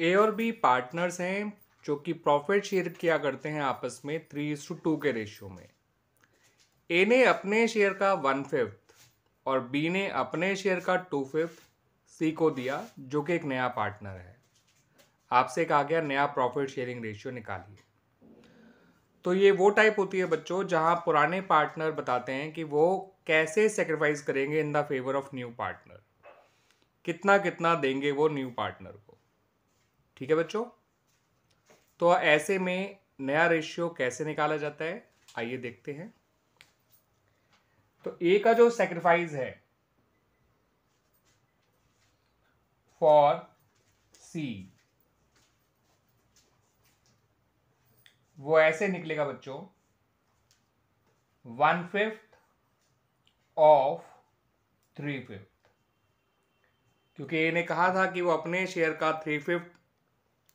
ए और B partners हैं जो कि प्रॉफिट शेयर किया करते हैं आपस में थ्री इस टू टू के रेशियो में ए ने अपने शेयर का वन फिफ्थ और बी ने अपने शेयर का टू फिफ्थ सी को दिया जो कि एक नया पार्टनर है आपसे कहा गया नया प्रॉफिट शेयरिंग रेशियो निकालिए तो ये वो टाइप होती है बच्चों जहां पुराने पार्टनर बताते हैं कि वो कैसे सेक्रीफाइस करेंगे in the favour of new partner कितना कितना देंगे वो न्यू पार्टनर को ठीक है बच्चों तो ऐसे में नया रेशियो कैसे निकाला जाता है आइए देखते हैं तो ए का जो सेक्रीफाइस है फॉर सी वो ऐसे निकलेगा बच्चों one fifth of three fifth क्योंकि ए ने कहा था कि वो अपने शेयर का थ्री फिफ्थ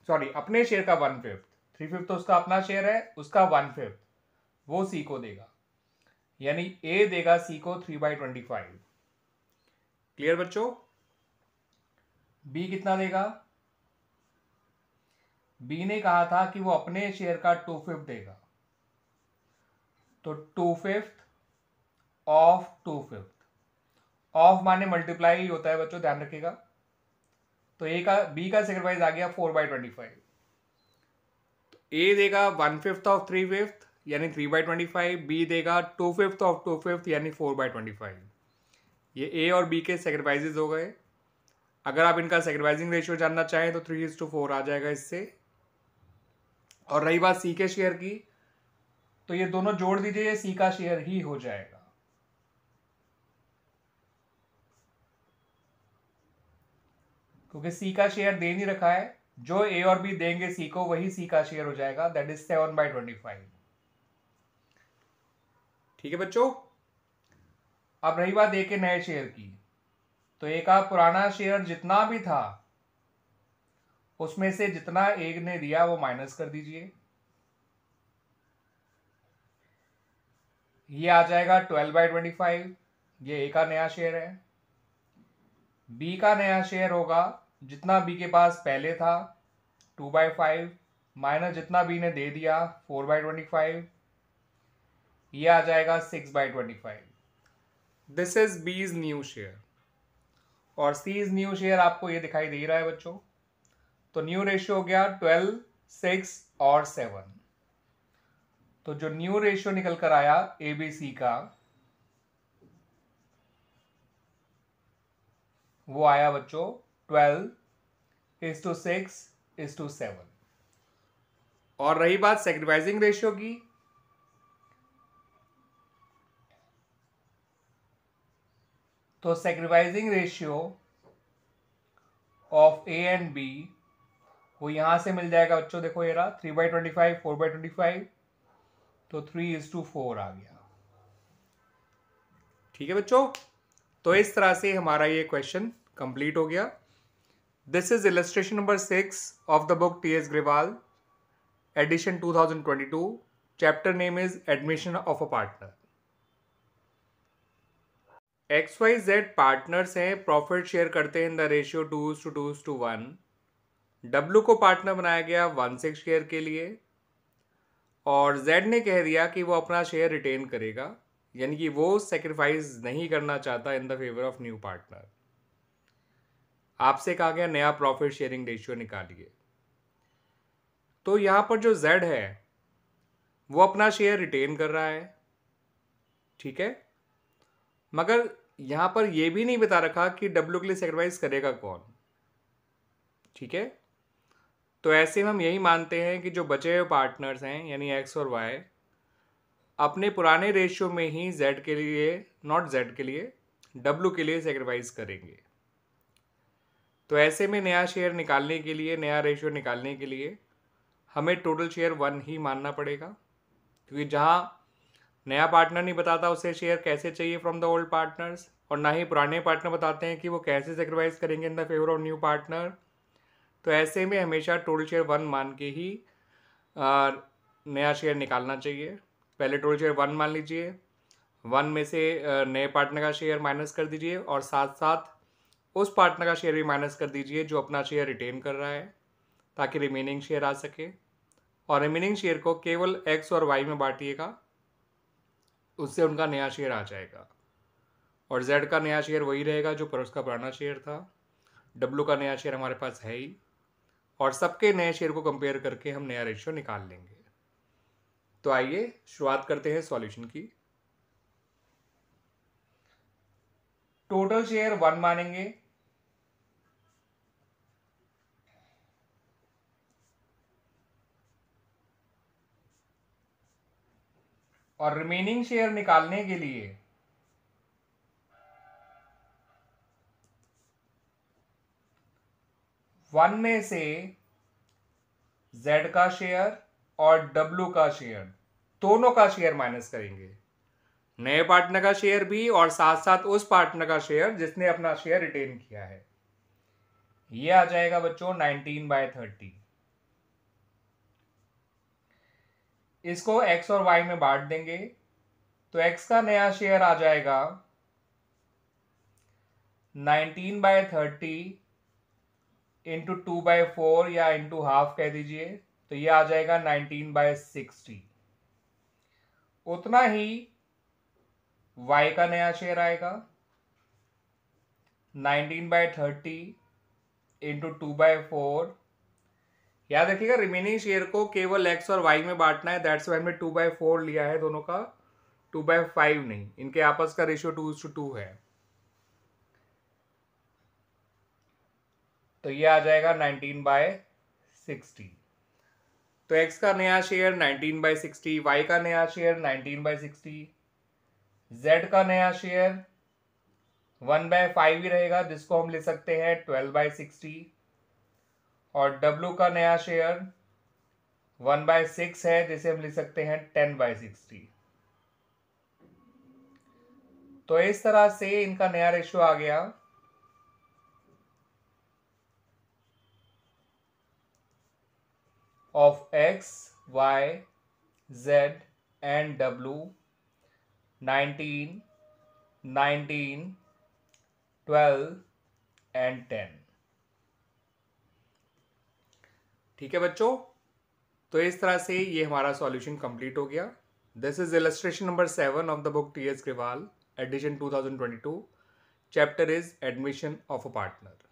सॉरी अपने शेयर का वन फिफ्थ थ्री फिफ्थ तो उसका अपना शेयर है उसका वन फिफ्थ वो सी को देगा यानी ए देगा सी को three by twenty five clear बच्चों बी कितना देगा बी ने कहा था कि वो अपने शेयर का टू फिफ्थ देगा तो two fifth of two fifth of माने मल्टीप्लाई होता है बच्चों ध्यान रखिएगा तो ए का बी का सेक्रीफाइस आ गया four by twenty five A देगा one fifth of three fifth यानी three by twenty five B देगा two fifth of two fifth यानी फोर बाई ट्वेंटी फाइव ये ए और बी के सेक्रीफाइजेज हो गए अगर आप इनका सेक्रीफाइजिंग रेशियो जानना चाहें तो थ्री इज टू फोर आ जाएगा इससे और रही बात सी के शेयर की तो ये दोनों जोड़ दीजिए ये सी का शेयर ही हो जाए क्योंकि सी का शेयर दे नहीं रखा है जो ए और बी देंगे सी को वही सी का शेयर हो जाएगा that is seven by twenty five ठीक है बच्चों अब रही बात ए के नए शेयर की तो ए का पुराना शेयर जितना भी था उसमें से जितना ए ने दिया वो माइनस कर दीजिए ये आ जाएगा ट्वेल्व बाई ट्वेंटी फाइव ये ए का नया शेयर है बी का नया शेयर होगा जितना बी के पास पहले था टू बाई फाइव माइनस जितना बी ने दे दिया फोर बाई ट्वेंटी फाइव यह आ जाएगा six by twenty five this is B is new share और सी इज न्यू शेयर आपको ये दिखाई दे रहा है बच्चों तो न्यू रेशियो हो गया ट्वेल्व सिक्स और सेवन तो जो न्यू रेशियो निकल कर आया ए बी सी का वो आया बच्चों 12 is to 6 is to 7 और रही बात सेक्रीफाइसिंग रेशियो की तो sacrificing ratio of A and B वो यहां से मिल जाएगा बच्चों देखो ये रहा three by twenty five four by twenty five तो थ्री इज टू फोर आ गया ठीक है बच्चों तो इस तरह से हमारा ये क्वेश्चन कंप्लीट हो गया This is illustration number 6 of the book T.S. Grival, edition 2022. Chapter name is Admission of a Partner. X Y Z partners हैं प्रॉफिट शेयर करते हैं in the ratio two two two two one W को partner बनाया गया one six share के लिए और Z ने कह दिया कि वो अपना शेयर रिटेन करेगा यानी कि वो सेक्रीफाइस नहीं करना चाहता in the favour of new partner आपसे कहा गया नया प्रॉफिट शेयरिंग रेशियो निकालिए तो यहाँ पर जो जेड है वो अपना शेयर रिटेन कर रहा है ठीक है मगर यहाँ पर यह भी नहीं बता रखा कि डब्ल्यू के लिए सेक्रीफाइस करेगा कौन ठीक है तो ऐसे में हम यही मानते हैं कि जो बचे हुए पार्टनर्स हैं यानी एक्स और वाई अपने पुराने रेशियो में ही जेड के लिए नॉट जेड के लिए डब्ल्यू के लिए सेक्रीफाइस करेंगे तो ऐसे में नया शेयर निकालने के लिए नया रेशियो निकालने के लिए हमें टोटल शेयर वन ही मानना पड़ेगा क्योंकि जहाँ नया पार्टनर नहीं बताता उसे शेयर कैसे चाहिए फ्रॉम द ओल्ड पार्टनर्स और ना ही पुराने पार्टनर बताते हैं कि वो कैसे सेक्रीफाइस करेंगे in the favour of new partner तो ऐसे में हमेशा टोटल शेयर वन मान के ही नया शेयर निकालना चाहिए पहले टोटल शेयर वन मान लीजिए वन में से नए पार्टनर का शेयर माइनस कर दीजिए और साथ साथ उस पार्टनर का शेयर भी माइनस कर दीजिए जो अपना शेयर रिटेन कर रहा है ताकि रिमेनिंग शेयर आ सके और रिमेनिंग शेयर को केवल एक्स और वाई में बांटिएगा उससे उनका नया शेयर आ जाएगा और जेड का नया शेयर वही रहेगा जो उसका पुराना शेयर था डब्लू का नया शेयर हमारे पास है ही और सबके नए शेयर को कंपेयर करके हम नया रेशियो निकाल लेंगे तो आइए शुरुआत करते हैं सॉल्यूशन की टोटल शेयर वन मानेंगे और रिमेनिंग शेयर निकालने के लिए वन में से जेड का शेयर और डब्लू का शेयर दोनों का शेयर माइनस करेंगे नए पार्टनर का शेयर भी और साथ साथ उस पार्टनर का शेयर जिसने अपना शेयर रिटेन किया है ये आ जाएगा बच्चों नाइनटीन बाय थर्टी इसको एक्स और वाई में बांट देंगे तो एक्स का नया शेयर आ जाएगा nineteen by thirty into two by four या इंटू हाफ कह दीजिए तो ये आ जाएगा नाइनटीन बाय सिक्सटी उतना ही वाई का नया शेयर आएगा nineteen by thirty into two by four याद रखिएगा रिमेनिंग शेयर को केवल एक्स और वाई में बांटना है दैट्स वाई हमने टू बाई फोर लिया है दोनों का टू बाई फाइव नहीं इनके आपस का रेशियो टू टू टू है तो ये आ जाएगा नाइनटीन बाय सिक्सटी तो एक्स का नया share nineteen by sixty Y का नया share nineteen by sixty Z का नया शेयर वन बाय फाइव ही रहेगा जिसको हम ले सकते हैं ट्वेल्व बाई सिक्सटी और डब्लू का नया शेयर वन बाय सिक्स है जिसे हम लिख सकते हैं टेन बाय सिक्सटी तो इस तरह से इनका नया रेशियो आ गया of X Y Z and W nineteen nineteen twelve and ten ठीक है बच्चों तो इस तरह से ये हमारा सॉल्यूशन कंप्लीट हो गया this is illustration number seven of the book T S Grewal edition two thousand twenty two chapter is admission of a partner